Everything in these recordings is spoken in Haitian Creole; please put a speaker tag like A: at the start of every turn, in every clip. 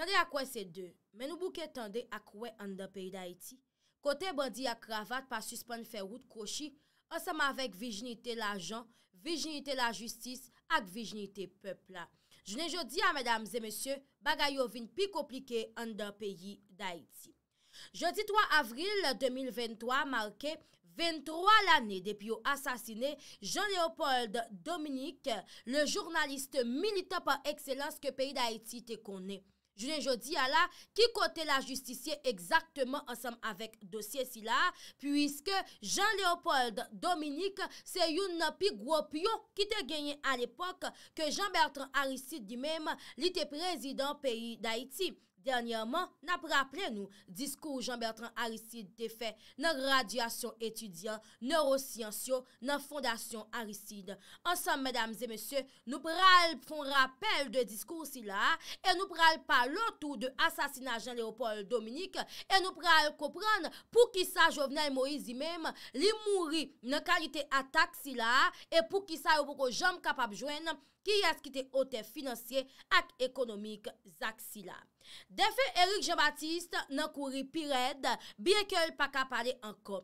A: Tande a kwen se de, men nou bouke tande a kwen an da peyi d'Haïti. Kote bandi a kravat pa suspon fè wout kouchi, anseman vek vijinite la jan, vijinite la justis, ak vijinite pepla. Jounen jodi a, mèdames et mèsyè, bagay yo vin pi komplike an da peyi d'Haïti. Jodi 3 avril 2023, marke 23 l'anè depi yo asasine, Jean-Léopold Dominique, le jounaliste milita par ekselans ke peyi d'Haïti te konè. Jounen jodi ala, ki kote la justisye ekzaktman ansam avek dosye si la, pwiske Jean-Léopold Dominique se youn napi gwopyo ki te genyen al epok ke Jean-Bertrand Aristide di menm li te prezident peyi d'Haïti. Dernyaman, nap rappele nou diskou Jean-Bertrand Aristide te fe nan radyasyon etudyan, nan rosyansyon, nan fondasyon Aristide. Ansem, mèdames et mèsyè, nou pral fon rappel de diskou si la, e nou pral pa loutou de asasinajan Léopold Dominique, e nou pral kopran pou ki sa jovenel Moïse i mèm li mouri nan kalite atak si la, e pou ki sa yo pou ko jom kapap jwen ki yas ki te ote finanse ak ekonomik zak si la. Defè, Eric Jean-Baptiste nan kouri pired, bieke el pa ka pale anko.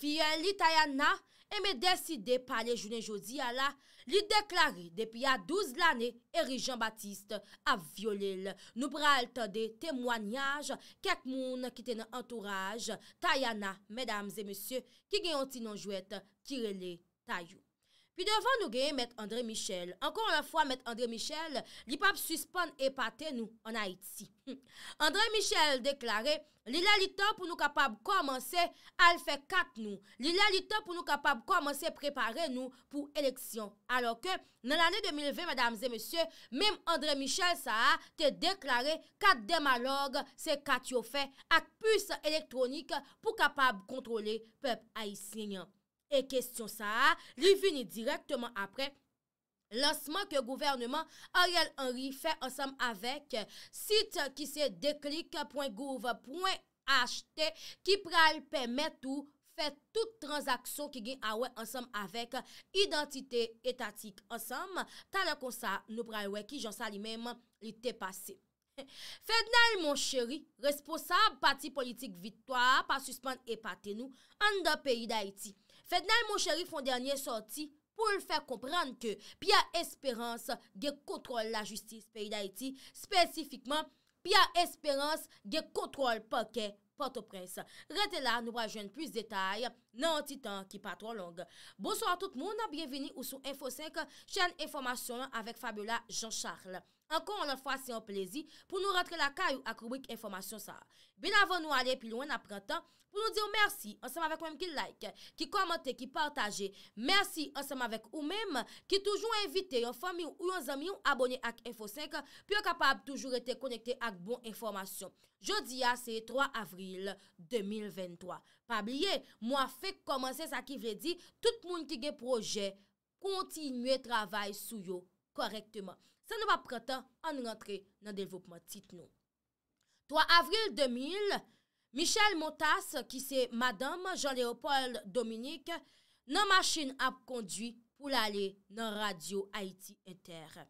A: Fie, li Tayana eme deside pale jounen jodi ala, li deklari depi ya 12 lane Eric Jean-Baptiste a violel. Nou pral te de temwanyaj, ket moun ki te nan entouraj, Tayana, medams e monsye, ki gen yon ti nan jwet kirele tayou. Pi devan nou genye mètre André Michel. Ankon an fwa mètre André Michel, li pab suspon epate nou an Haïti. André Michel deklare, li la li tan pou nou kapab komanse al fe kat nou. Li la li tan pou nou kapab komanse prepare nou pou eleksyon. Alor ke nan anè 2020, mèm André Michel sa a te deklare kat demalog se kat yo fe ak pus elektronik pou kapab kontrole pep Haïti. E kestyon sa, li vini direktyman apre, lansman ke gouvernman Ariel Henry fe ansam avek sit ki se deklik.gouv.ht ki pral pemet ou fe tout transaksyon ki gen awe ansam avek identite etatik ansam, tan la konsa nou pral weki jansan li menman li te pase. Fednal mon cheri, responsab pati politik vitwa pa suspan e patenou, an da peyi da eti. Fèdnal moun chèrif foun dernyè sorti pou l fèr kompran ke pi a espérans ge kontrol la justis peyi da iti, spèsifikman pi a espérans ge kontrol pa ke patoprens. Retè la nou wajwen plus detay nan titan ki patro long. Bonsoir tout moun, biye vini ou sou Info 5, chèn informasyon avèk Fabiola Jean-Charles. Ankon an la fwa se an plezi pou nou rentre la kay ou ak rubik informasyon sa. Ben avon nou ale pi lwen aprentan pou nou di ou mersi anseman vek ou men ki like, ki komante, ki partaje. Mersi anseman vek ou men ki toujou evite yon fami ou yon zami ou abone ak Info 5 pi ah, yo kapab toujou rete konekte ak bon informasyon. Jodi ya se 3 avril 2023. Pabliye, mwa fe komanse sa ki vredi, tout moun ki gen proje kontinye travay sou yo korekteman. sa nou ap pretan an rentre nan devopman tit nou. 3 avril 2000, Michel Montas, ki se Madame Jean-Léopold Dominique, nan machine ap kondwi pou lale nan radio Haiti Inter.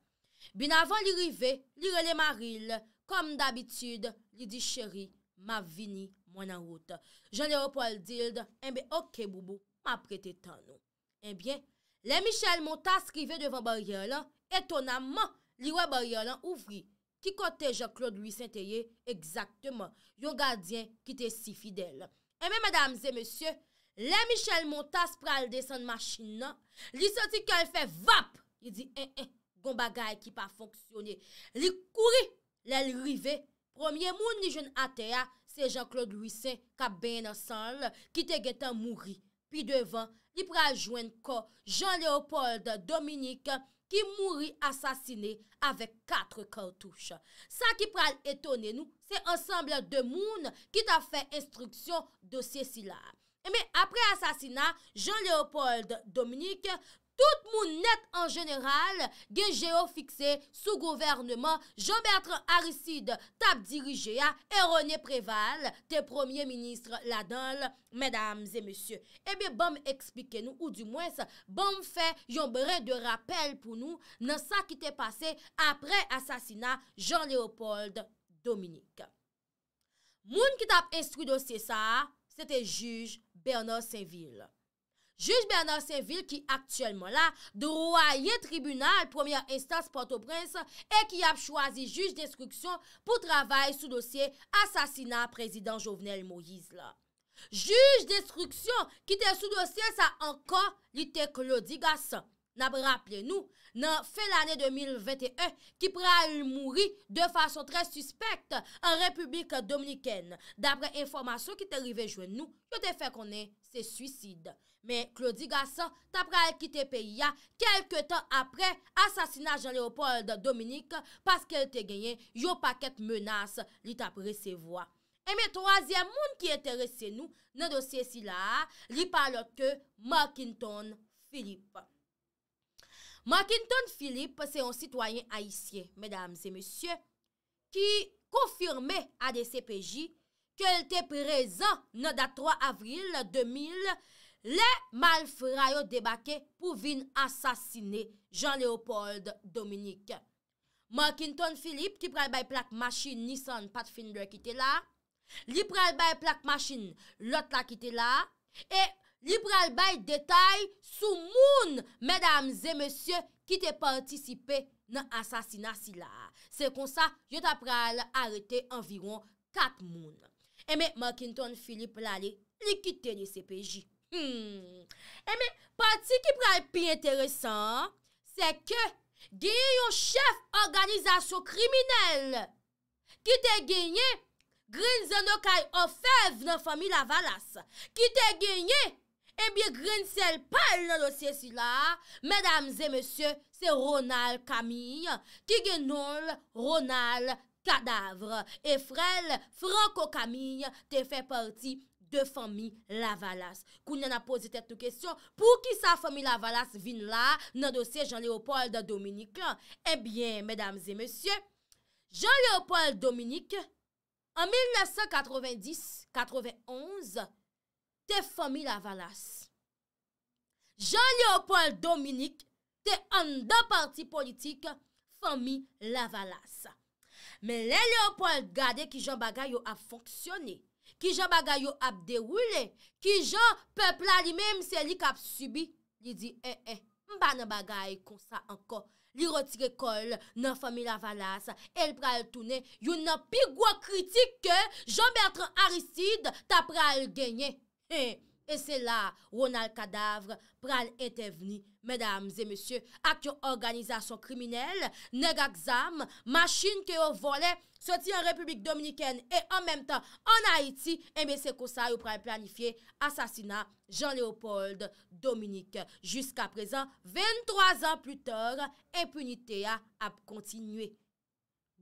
A: Bin avan li rive, li rele maril, kom d'abitude, li di chéri, ma vini mwen an wote. Jean-Léopold dilde, enbe «Eh ok boubou, ma prete tan nou. Enbyen, eh le Michel Montas rive devon barye la, etona man, li wè bar yò lan ouvri, ki kote Jean-Claude Louis Saint-Théry, ekzaktman, yon gardyen ki te si fidèl. E eh mè madame zè monsye, le Michel Montas pral desen machin nan, li soti ke l fè vap, li di en eh, en, eh, gon bagay ki pa fonksyonè, li kouri, lè l rive, promye moun li joun atè ya, se Jean-Claude Louis Saint-Théry kabè nan sanl, ki te getan mouri. Pi devan, li pral jwen ko, Jean-Léopold Dominique, ki mouri asasine avèk katre kantouche. Sa ki pral etone nou, se ansamble de moun ki ta fè instruksyon dosye si la. Eme, eh apre asasina, Jean-Léopold Dominique pral Tout moun net an jeneral gen jeyo fikse sou governman Jean-Bertrand Aristide tap dirije a Eronie Preval, te premier ministre l'Adol, mèdames et monsieurs. Ebe eh bom ekspike nou ou di mwens bom fe yon bere de rapel pou nou nan sa ki te pase apre asasina Jean-Leopold Dominique. Moun ki tap estri dosye sa, se te juj Bernard Saint-Ville. Juge Bernard Seville ki aktuelman la, dowaye tribunal, premier instance Port-au-Prince, e ki ap chwazi juge destruksyon pou travay sou dosye asasina prezident Jovenel Moïse la. Juge destruksyon ki te sou dosye sa ankon li te klo digas. Na bre rappele nou, nan fe l'anè 2021 ki pre a yon mouri de fason tre suspect an republik dominiken. Dapre informasyon ki te rive jwen nou, yo te fe konen se suicide. Men, Claudie Gasson tapre al ki te pe ya kelke tan apre asasinaj an Leopold Dominique paske el te genyen yo paket menas li tapre se vwa. E men, troasyen moun ki enterese nou nan dosye si la, li palo ke Malkington Philippe. Malkington Philippe se yon sitwayen haisyen, medam se mesye, ki konfirme ade CPJ ke el te prezan nan datro avril 2000 Le malfrayo debake pou vin asasine Jean Léopold Dominique. Malkinton Philippe ki pral bay plak machin Nissan Pat Finder ki te la. Li pral bay plak machin Lot la ki te la. E li pral bay detay sou moun medam zemesye ki te partisipe nan asasina si la. Se konsa, yo ta pral arete environ kat moun. Eme Malkinton Philippe lale li kite li CPJ. Hmm. E eh, mi pati ki pral pi enteresan, se ke genye yon chef organizasyon kriminelle. Ki te genye, grin zanokay ofev nan fami la valas. Ki te genye, e eh bi grin sel pal nan dosye sila. Medamze, mesye, se Ronald Kamil, ki genye nol Ronald Kadavre. E frel, Franco Kamil te fe parti pati. de Fomi Lavalas. Koun yon a pose tet nou kesyon, pou ki sa Fomi Lavalas vin la, nan dosye Jean-Léopold Dominique lan? Ebyen, eh mèdames et mèsyè, Jean-Léopold Dominique, an 1990-91, te Fomi Lavalas. Jean-Léopold Dominique, te an da parti politik, Fomi Lavalas. Mè lè Léopold gade ki Jean Bagay yo a fonksyoné, Ki jan bagay yo ap dewule, ki jan pepla li mem se li kap subi, li di, e, e, mba nan bagay konsa anko, li rotire kol nan fami la valas, el pral tune, yon nan pi gwa kritik ke jan Bertrand Aristide tap pral genye, e, e. E se la, Ronald Kadavre pral ente vni, mesdames et messieurs, ak yo organizasyon kriminelle, negak zam, machine ke yo vole, soti an Republik Dominikene, e an mem tan, an Haiti, eh M.S. Koussa yo pral planifiye, asasina Jean-Léopold Dominique. Jusk aprezen, 23 an plutor, impunite ya ap kontinue.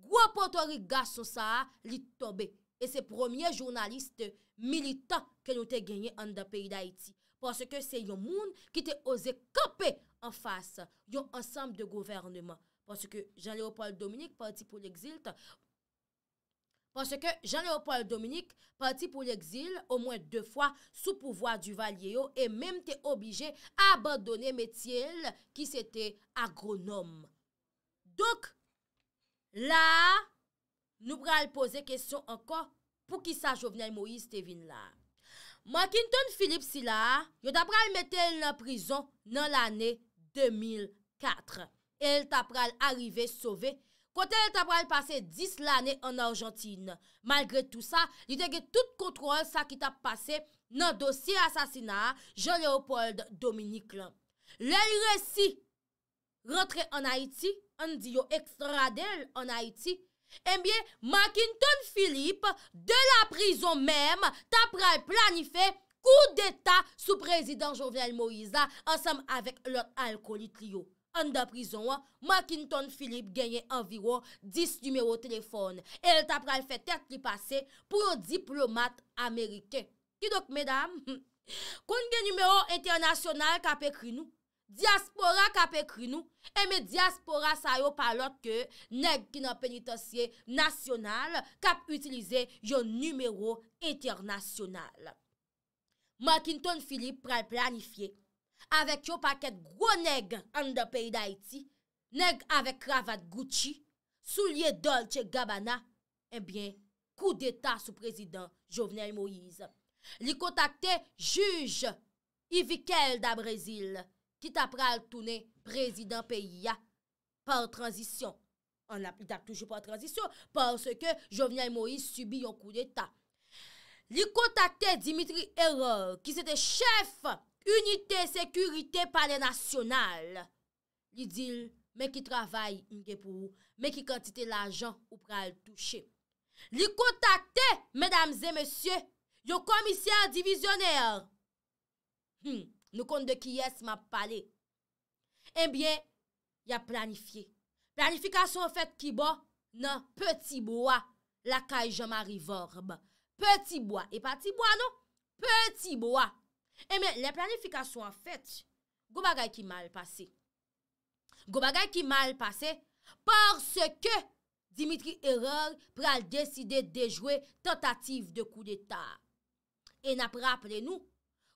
A: Gwa potori gaso sa li tobe, e se promye jounaliste jounaliste, milita ke nou te genye an da peyi d'Haïti. Pwase ke se yon moun ki te ose kapè an fase yon ansambe de gouvernement. Pwase ke Jean-Léopold Dominique parti pou l'exil, pwase ke Jean-Léopold Dominique parti pou l'exil, o mwen de fwa sou pouvoi du valye yo, e mèm te obige abandone Metiel ki se te agronom. Dok, la, nou pral pose kesyon anko pou ki sa jovenel Moïse Tevin la. Mwakinton Filip si la, yo dapral metel nan prizon nan l ane 2004. El tapral arive, sove, kote el tapral pase 10 l ane an Argentine. Malgre tout sa, li dege tout kontrol sa ki tap pase nan dosi asasina Jean-Léopold Dominique. Le l resi, rentre an Haiti, an di yo ekstradel an Haiti, Eh Makin Ton Filip, de la prizon menm, tapral planife kou deta sou prezident Jovenel Moïse la ansam avek lor alkoli trio. An da prizon, Makin Ton Filip genye enviro 10 numero telefon. El tapral fe tert li pase pou yon diplomat Amerike. Kido k medam, kon gen numero internasyonal ka pekri nou? Diaspora kap ekri nou, e me diaspora sa yo palot ke neg ki nan penitensye nasyonal kap utilize yon numero eternasyonal. Malkinton Filip pral planifiye, avek yo paket gwo neg an de peyi da iti, neg avek kravat Gucci, sou liye dol che Gabana, e bien kou deta sou prezident Jovenel Moïse. Li kontakte juj Yvikelle da Brezil. Kit ap pral toune prezidant pe ya. Par transisyon. An ap lak toujou par transisyon. Par se ke Jovnia Moïse subi yon kou l'Etat. Li kontakte Dimitri Eror. Ki se de chef. Unite sekurite pale nasyonal. Li dil. Men ki travay. Men ki kantite l'ajan. Ou pral touche. Li kontakte. Men damse monsye. Yo komisyen divizyoner. Hmm. nou kon de ki yes ma pale. Enbyen, eh ya planifiye. Planifikasyon an fèt ki bo, nan peti bo a, la kajan marivorbe. Peti bo a, e pati bo a nou, peti bo a. Non. Enbyen, eh la planifikasyon an fèt, go bagay ki mal pase. Go bagay ki mal pase, parce ke, Dimitri Errol, pral deside dejwe, tentativ de kou de ta. En apre apre nou,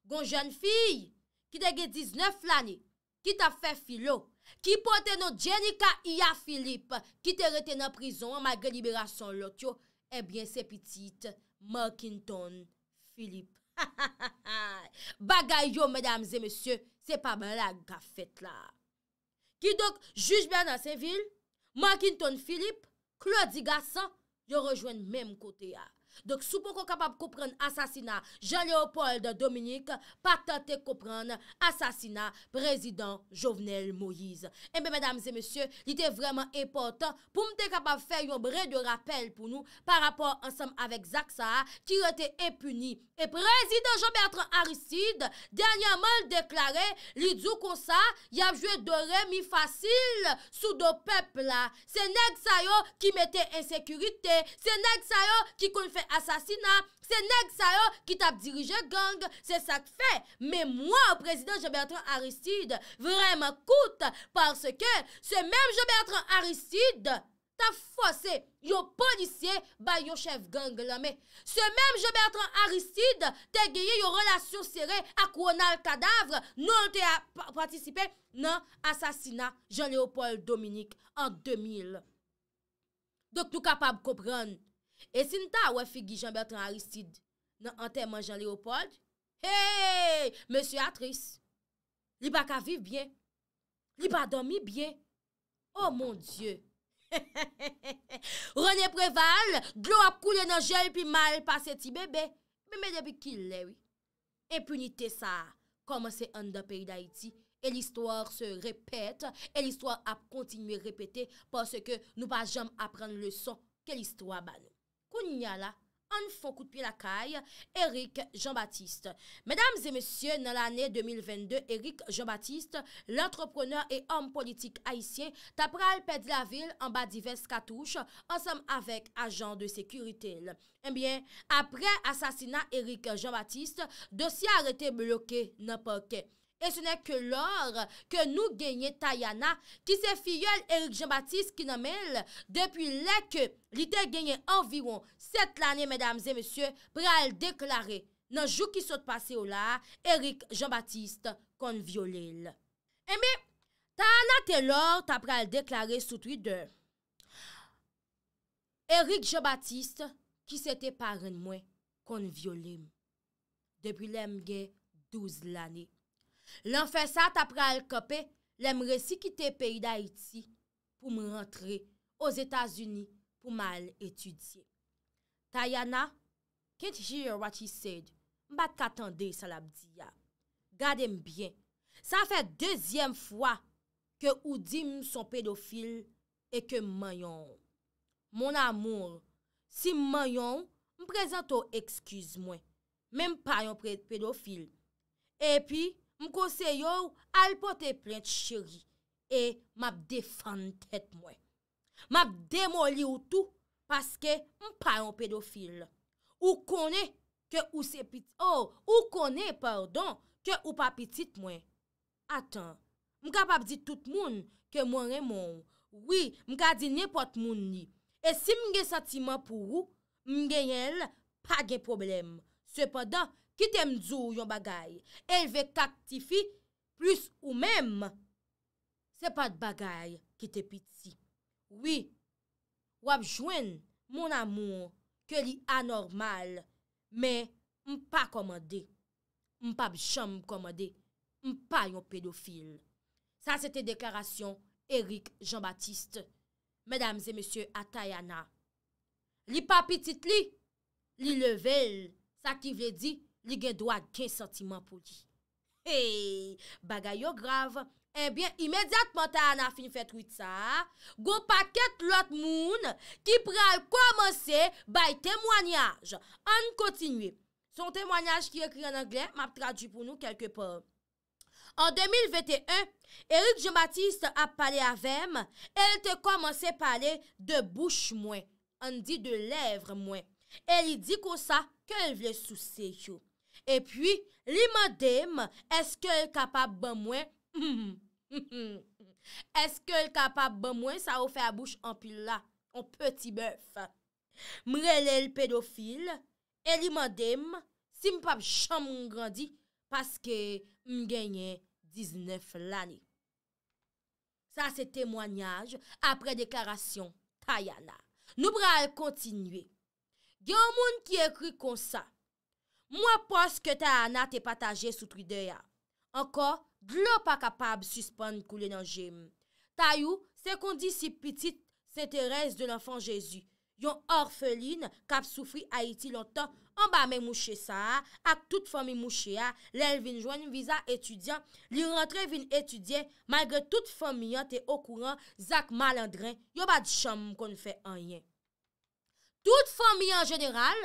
A: gon joun fiye, Ki te gen 19 lani, ki ta fe filo, ki pote nou Jenika Ia Filip, ki te reten nan prizon an ma gen liberasyon lot yo, ebyen eh se pitit, Markington Filip. Ha ha ha ha, bagay yo, mèdames et mèsyò, se pa mè la gafet la. Ki dok jujbe nan se vil, Markington Filip, klo di gasa, yo rejwen mèm kote ya. sou pou kon kapap koupren asasina Jean-Léopold Dominique pa tante koupren asasina Prezident Jovenel Moïse e be mèdames e mèsyè li te vreman epot pou mte kapap fè yon bre de rapel pou nou pa rapor ansem avèk Zak Saha ki yon te epuni e Prezident Jean-Bertrand Aristide dènyaman l deklare li djou kon sa yon jwe do re mi fasil sou do pep la se neg sa yo ki mette ensekurite se neg sa yo ki kon fè asasina, se neg sa yo ki tap dirije gang, se sak fe. Me mwen, prezident Jobertan Aristide, vreman koute parce ke se mèm Jobertan Aristide tap fose yo polisye ba yo chef gang la me. Se mèm Jobertan Aristide te geye yo relasyon sere ak wona l kadavre nou an te a patisipe nan asasina Jean-Léopold Dominique an 2000. Dok nou kapab koprenn E sin ta wè figi Jean-Bertrand Aristide nan anterman Jean Léopold, hey, monsieur Atris, li ba ka vive bien, li ba domi bien. Oh, mon dieu! René Preval, glo ap koule nan jèl pi mal pa seti bebe, bebe debi ki lèwi. E punite sa, koman se an da peri d'Haïti, e l'histoire se repète, e l'histoire ap kontinuè repète, parce ke nou pa jèm apren le son ke l'histoire banè. Kou nyala, an fokout pi lakay, Erik Jean-Baptiste. Medam zemesye nan l ane 2022, Erik Jean-Baptiste, l antropreneur e om politik aisyen, tapral ped la vil an ba divers katouche ansam avek ajan de sekurite. Emyen, eh apre asasina Erik Jean-Baptiste, dosi a rete bloke nan poke. E se ne ke lor ke nou genye Tayana ki se fiyol Erik Jean-Baptiste ki nanmel depi leke li te genye anviron 7 lanyen, pre al deklare nanjou ki sot pase ou la, Erik Jean-Baptiste kon violel. E mi, ta anate lor ta pre al deklare sotri de Erik Jean-Baptiste ki se te paren mwen kon violem depi lemge 12 lanyen. Lan fè sat apre al kopè, lèm resi ki te peyi da iti pou m rentre os Etasuni pou mal etudye. Tayana, ken ti jire wat yi sed, m bat katande salabdi ya. Gade m byen. Sa fè dezyem fwa ke ou di m son pedofil e ke m manyon. Mon amour, si m manyon, m prezento ekskiz mwen, mèm pa yon pre de pedofil. E pi, M kosey yo al pote plen chiri. E map defan tet mwen. Map demoli ou tou. Paske m pa yon pedofil. Ou kone ke ou sepit. Oh, ou kone pardon. Ke ou pa pitit mwen. Atan. M kapap di tout moun. Ke mwen remon. Oui. M ka di nepot moun ni. E si m gen satiman pou ou. M gen yel. Pa gen problem. Sepada. ki te mdzo yon bagay, el ve kaktifi plus ou menm. Se pa d'bagay ki te piti. Oui, wap jwen mon amou ke li anormal, men m pa komande, m pa bichan m komande, m pa yon pedofil. Sa se te deklarasyon Erik Jean-Baptiste. Medamze, msye Atayana, li pa piti li, li level sa ki ve di, li gen do a gen sentiman pou di. Hey, bagay yo grav, en eh bien, imediatman ta an a fin fet wite sa, go paket lot moun ki pral komanse bay temwanyaj. An kontinwe. Son temwanyaj ki ekri an anglen, map tradji pou nou kelkepon. En 2021, Eryk J. Matiste ap pale avem, el te komanse pale de bouche mwen, an di de levre mwen. El y di kosa, ke l vle sousey yo. E pwi, li mandem, eske l kapap ban mwen? Eske l kapap ban mwen, sa ou fe a bouche an pil la, an peti bèf. Mre lè l pédophile, e li mandem, si m pap chan moun grandi, paske m genye 19 l ane. Sa se témoignage apre deklarasyon tayana. Nou pral kontinuye. Gyo moun ki ekri konsa, Mwa pos ke ta ana te pataje sou tri deya. Anko, glou pa kapab suspon koule nan jem. Tayou, se kon disip petit, se teres de l'enfant jesu. Yon orfelin kap soufri Haiti lontan, anba men mouche sa, ak tout fomi mouche ya, lel vin jwen viza etudyan, li rentre vin etudyan, magre tout fomi an te okouran, zak malandren, yo ba di chanm kon fe anyen. Tout fomi an jeneral,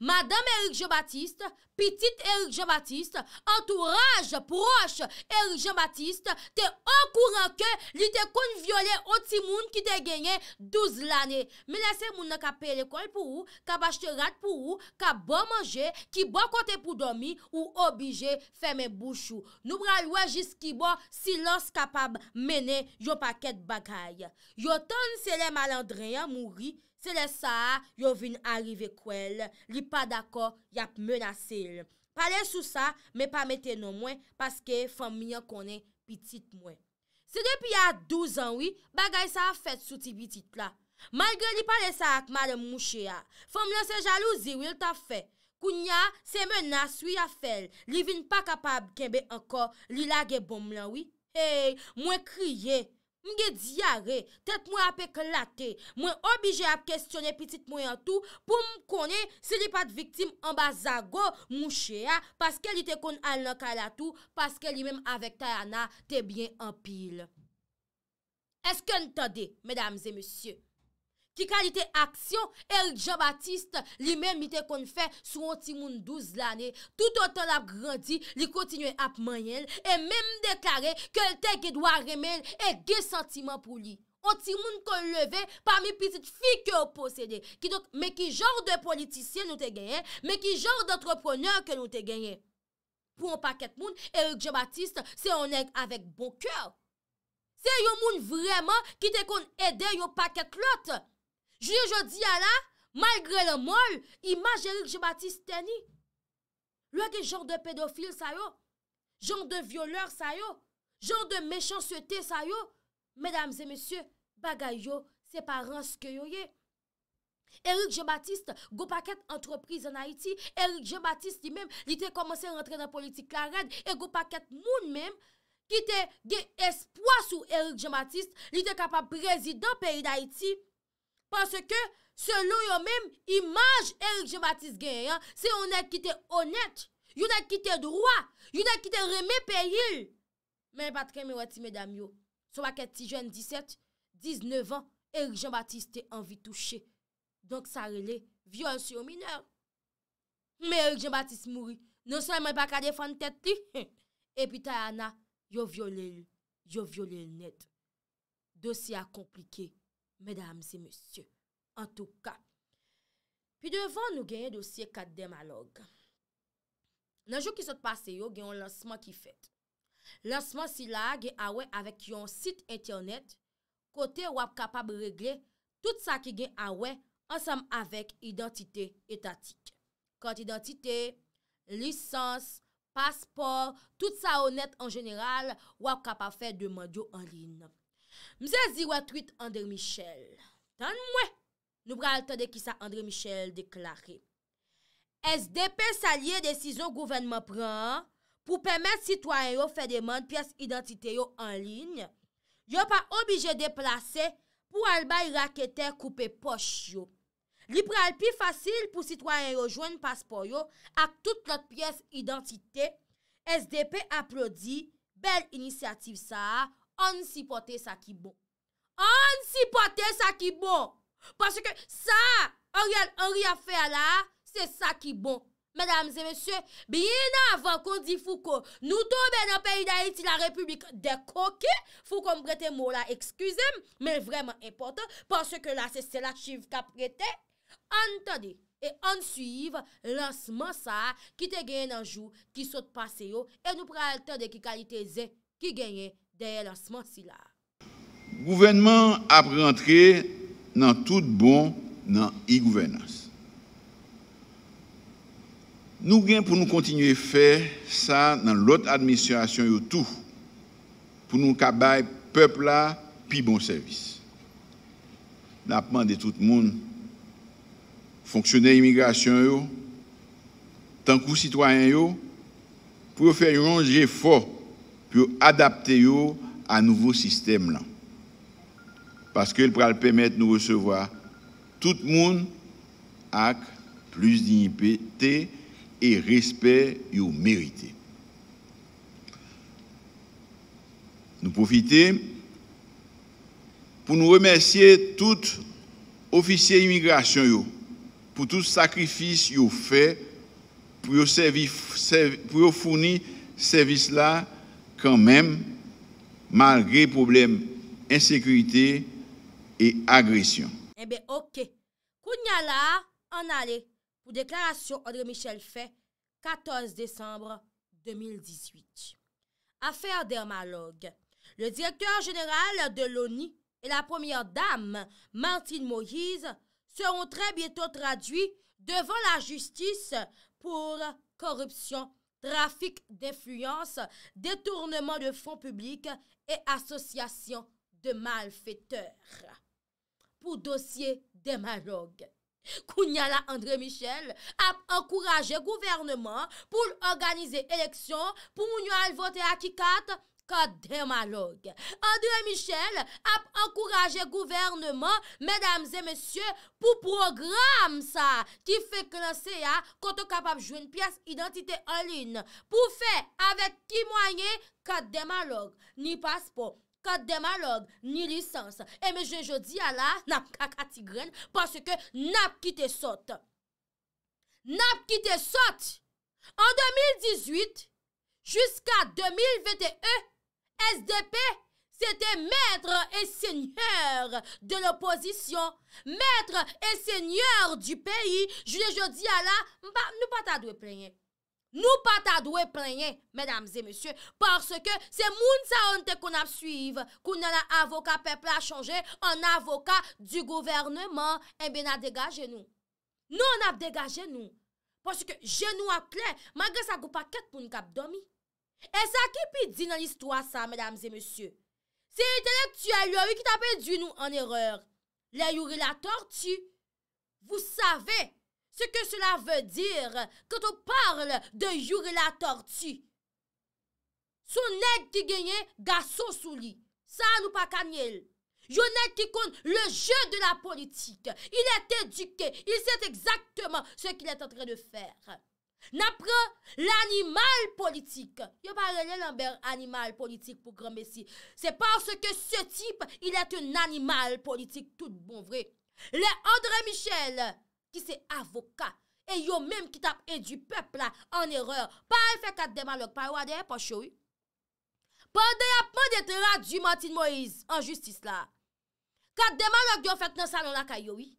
A: Madame Eric Jean-Baptiste, Petite Eric Jean-Baptiste, Entourage proche Eric Jean-Baptiste, Te an kouran ke li te kon viole oti moun ki te genye 12 lane. Me lese moun na ka pe l'ekol pou ou, Ka bashte rat pou ou, Ka bon manje, Ki bon kote pou domi, Ou obije feme bouchou. Nou pralwe jis ki bon silons kapab mene yo paket bagay. Yo ton se le malandre ya mouri, Se le sa yo vin arrive kwel, li pa dako yap menase il. Pale sou sa, me pa meteno mwen, paske fami yo konen pitit mwen. Se depi ya 12 an wii, bagay sa afet sou ti pitit la. Malge li pale sa akman mwouche ya, fami yo se jalouzi wil ta fe. Kounya se menas wii a fel, li vin pa kapab genbe anko li lage bom lan wii. Hey, mwen kriye. Mge diyare, tèt mwen ap eklate, mwen obije ap kestyone pitit mwen an tou pou mkone se li pat viktim an bazago mwen chea paske li te kon al nan kalatou, paske li menm avek ta yana te bien an pil. Eske n tande, medamze musye? Ki kalite aksyon, Eric Jean-Baptiste li menmite kon fè sou an ti moun 12 l'anè. Tout an tan ap grandi, li kontinuen ap manyen, e menm deklare ke lte ge dwa remen e ge sentiman pou li. An ti moun kon leve pa mi pizit fi ke o posede. Ki dok me ki jor de politisyen nou te genyen, me ki jor de antrepreneur ke nou te genyen. Pou an paket moun, Eric Jean-Baptiste se onen avèk bon kèr. Se yo moun vreman ki te kon ede yo paket lote. Jouye jodi ya la, malgre le mol, imaj Erik J.Batiste teni. Lwa gen jor de pedofil sayo, jor de violeur sayo, jor de mechansyote sayo. Medams e monsye, bagay yo se parans ke yo ye. Erik J.Batiste go paket antropriz an Haiti. Erik J.Batiste li men, li te komanse rentre nan politik la red. E go paket moun men, ki te gen espwa sou Erik J.Batiste, li te kapap prezidant peri d'Haiti. Pansè ke, selon yo mèm, imaj Eric Jean-Baptiste genyen, se yonèk ki te honèk, yonèk ki te droua, yonèk ki te remè pe yil. Mè patre mè wè ti mè dam yo, sou bakè ti jwen 17, 19 ans, Eric Jean-Baptiste te anvi touche. Donk sa rele, vyo ansi yo mineur. Mè Eric Jean-Baptiste mouri, non se mè baka defan tèt ti. E pi ta yana, yo vyo lèl, yo vyo lèl net. Dosye a komplikey. Mèdames et monsieurs, en tout cas. Pi devan nou genye dosye kat demalog. Nanjou ki sot pase yo genyon lansman ki fet. Lansman si la genye awe ah avèk yon sit internet, kote wap kapab regle tout sa ki genye awe ah ansam avèk identite etatik. Kant identite, lisans, paspor, tout sa onet en general wap kapab fet de mandyo anline. Mse ziwa truit André Michel. Tan mwen, nou pral tade ki sa André Michel deklare. SDP salye desizo gouvenman pran pou pemet sitwayen yo fè deman pyes identite yo an line. Yo pa obije deplase pou albay rakete koupe poche yo. Li pral pi fasil pou sitwayen yo jwen paspo yo ak tout lot pyes identite. SDP aplodi bel inisiativ sa a. An si pote sa ki bon. An si pote sa ki bon. Pase ke sa, an riyan fe ala, se sa ki bon. Menamze, monsye, bien avan kon di fou kon, nou tobe nan peyi da iti la republik de koke, fou kon prete mou la, ekskusem, men vreman importan, pase ke la se selachiv ka prete, an tade, e an suyiv, lansman sa, ki te genyen nan jou, ki sot pase yo, e nou pre al tade ki kalite ze, ki genyen, derrière
B: Gouvernement a rentré dans tout bon dans e-gouvernance. Nous gagnons pour nous continuer à faire ça dans l'autre administration et tout, pour nous cabaye peuple là, puis bon service. Nous de tout le monde, fonctionnaires immigration, tant que citoyens, pour faire un effort pour adapter à à nouveau système là. Parce qu'il pourra permettre de recevoir tout le monde avec plus dignité et respect au mérité. Nous profiter pour nous remercier tout officiers immigration pour tout sacrifice qu'ils fait pour servir pour fournir service là quand même, malgré problème insécurité et agression.
A: Eh bien, ok. Kounya là, on allait pour déclaration André Michel fait 14 décembre 2018. Affaire d'Hermalogue. Le directeur général de l'ONU et la première dame, Martine Moïse, seront très bientôt traduits devant la justice pour corruption trafik defluyans, detournement de fonds publik e asosyasyon de mal feteur. Pou dosye deman log, Kounyala André Michel ap ankouraje gouvernement pou l'organize eleksyon pou mounyo alvote akikat Kat demalog Andre Michel ap ankouraje Gouvernement, medams et messieurs Pou programme sa Ki fe klase ya Koto kapap jwen pias identite anline Pou fe avet ki mwanyen Kat demalog Ni paspo, kat demalog Ni lisans E me je je di ala Nap kakati gren Pase ke nap ki te sote Nap ki te sote An 2018 Juska 2021 SDP, se te mètre e sènyèr de l'oposisyon, mètre e sènyèr di peyi, jwè jwè di ala, nou pa ta dwe plènyè. Nou pa ta dwe plènyè, mèdames et mèsyè, porsè ke se moun sa onte kon ap suiv, kon nan avoka pepla chanjè, an avoka di gouvernèman, en eh ben ap degajè nou. Nou an ap degajè nou, porsè ke jè nou ap plè, magè sa goupa ket pou n'kap domi. E sa ki pi di nan l'histoire sa, mesdames et messieurs? Se yon intelektuèl yon yon ki tapè du nou en erreur, le yorilator ti, vous savez se ke cela ve dire kwen tou parle de yorilator ti. Son net ki genye, gaso sou li. Sa nou pa kanyel. Yon net ki kon le jeu de la politik. Il est edike. Il sait exactement se ki l'est en train de faire. Napre l'animal politik, yo pale lè l'animal politik pou Grand Messie, se passe ke se tip il et un animal politik tout bon vre. Le André Michel ki se avoka, e yo menm ki tap edu pep la an eror, pale fe kat deman lòk, pale wadey apan choui. Pande apan dete radu Matin Moïse an justis la, kat deman lòk yo fet nan salon la kayo wite.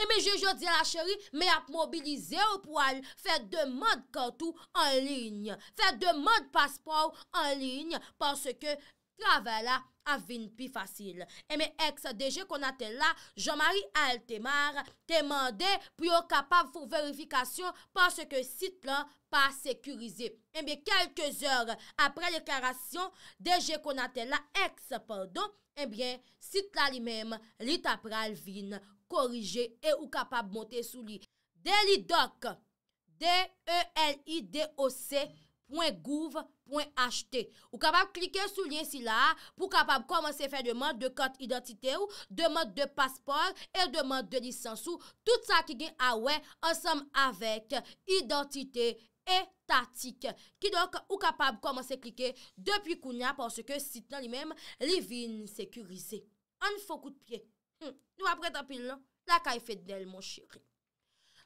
A: Eme, eh, je jodi la cheri, me ap mobilize ou pou al fè deman kanto an lign, fè deman paspor an lign, panse ke travè la avin pi fasil. Eme, eks eh, deje konate la, Jean-Marie Altemar temande pou yo kapav pou verifikasyon panse ke sit la pa sekurize. Eme, eh, kelke zor apre l'eklarasyon, deje konate la, eks pando, ebyen, sit la li mem, li tapre alvin. korije e ou kapab monte sou li. De li dok, d-e-l-i-d-o-c pouen gouv pouen achete. Ou kapab klike sou li ensi la, pou kapab komanse fè deman de kote identite ou, deman de paspor e deman de lisans ou, tout sa ki gen awen ansam avek identite etatik. Ki dok ou kapab komanse klike depi kouna pouen seke sit nan li mem li vin sekurize. An fokou de piek. Hmm, nou apre tapin lan, la ka e fèdèl, mon chéri.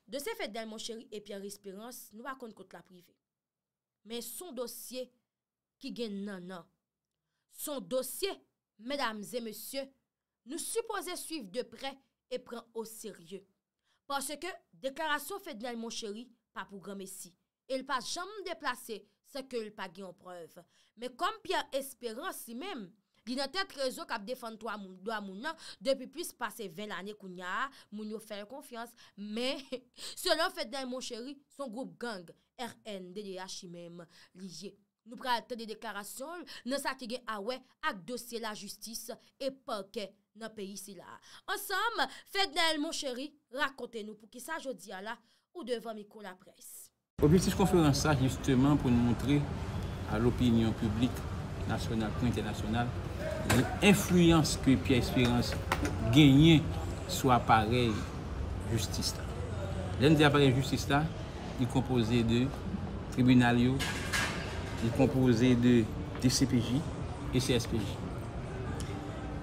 A: De se fèdèl, mon chéri, e Pierre Espérance, nou akonde kote la privé. Men son dosye ki gen nan nan. Son dosye, medam zè, monsye, nou suppose suiv de prè e pren o serye. Pase ke deklarasyon fèdèl, mon chéri, pa pou grame si. El pa jam deplase se ke el pa gen o preuve. Men kom Pierre Espérance si menm, Gine te trezok ap defan to a moun do a moun nan, depi pis pase 20 lane kou nyar, moun yo fèl konfians, men, selon Feth Nel Mon Chéri, son goup gang, R.N. D.D. H.I.M.M. lije. Nou prea ten de deklarasyon, nan sakye gen awe ak dosye la justis, epanke nan peyi si la. Ansam, Feth Nel Mon Chéri, rakote nou pou ki saj yo diya la, ou devan mi kon la pres.
C: Objektif kon fèl nan sa, justeman, pou nou montre a l'opinyon publik, nasyonal pou internasyonal, le enfluyans ke Pierre Espérance genye sou appareil justista. Lende appareil justista y kompose de tribunalio, y kompose de DCPJ et CSPJ.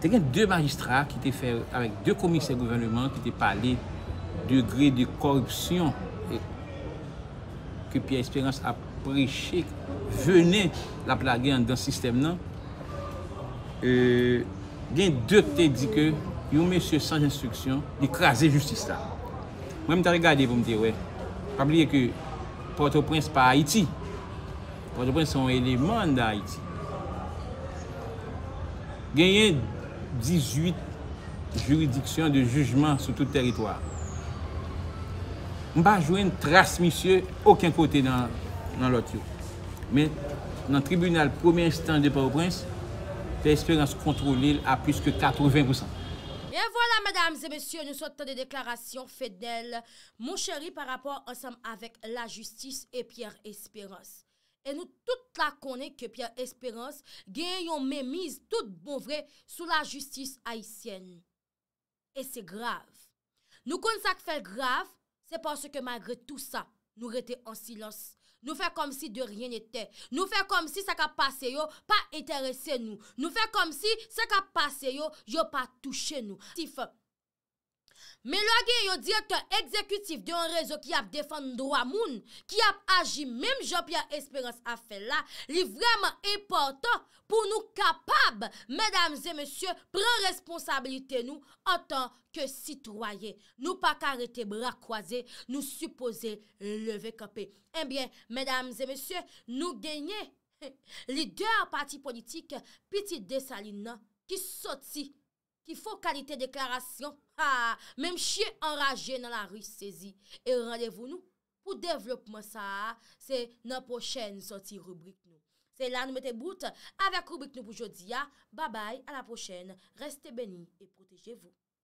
C: Te gen de magistrat ki te fè avèk de komise gouvernement ki te palè degre de korupsyon ke Pierre Espérance ap preche, vene la plage an dan sistem nan, gen euh, dote di ke, yon monsye san instruksyon, di krasi justice ta. Mwen mta regade pou mte we, pabliye ke, Port-au-Prince pa Haiti, Port-au-Prince son eleman da Haiti, gen yen 18 juridiksyon de jujman sou tout teritoir. Mba jwen trase monsye, okyan kote nan nan lot yo. Men, nan tribunal, poumè instan de pa ou prens, fè espérance kontrou l'il a pwiske 80%. E
A: voilà, madames et messieurs, nou sou tè de deklarasyon fèdèl, moun chèri par rapport ansèm avèk la justis e Pierre Espérance. E nou tout la konè ke Pierre Espérance gen yon mè miz tout bonvrè sou la justis haïsyen. E sè grave. Nou kon sa k fè grave, sè pwase ke magre tout sa, nou rete en silans Nou fè kom si de ryen etè. Nou fè kom si sa ka pase yo pa etèresè nou. Nou fè kom si sa ka pase yo yo pa touche nou. Tifa. Men lwa gen yon direktor ekzekutif de yon rezo ki ap defan ndro amoun, ki ap aji menm jop ya esperans a fe la, li vreman e portan pou nou kapab, men damz e monsye, pren responsabilite nou an tan ke sitroyen. Nou pa karete bra kwaze, nou supose leve kapen. Enbyen, eh men damz e monsye, nou genye. Li de an pati politik, piti de salina ki soti. ki fò kalite deklarasyon, ha, mem chye anraje nan la rish sezi, e radevounou, pou devlopman sa, se nan pochène soti rubrik nou. Se lan nou mette bout, avèk rubrik nou pou jodi, ha, babay, an la pochène, reste beni, e protejevou.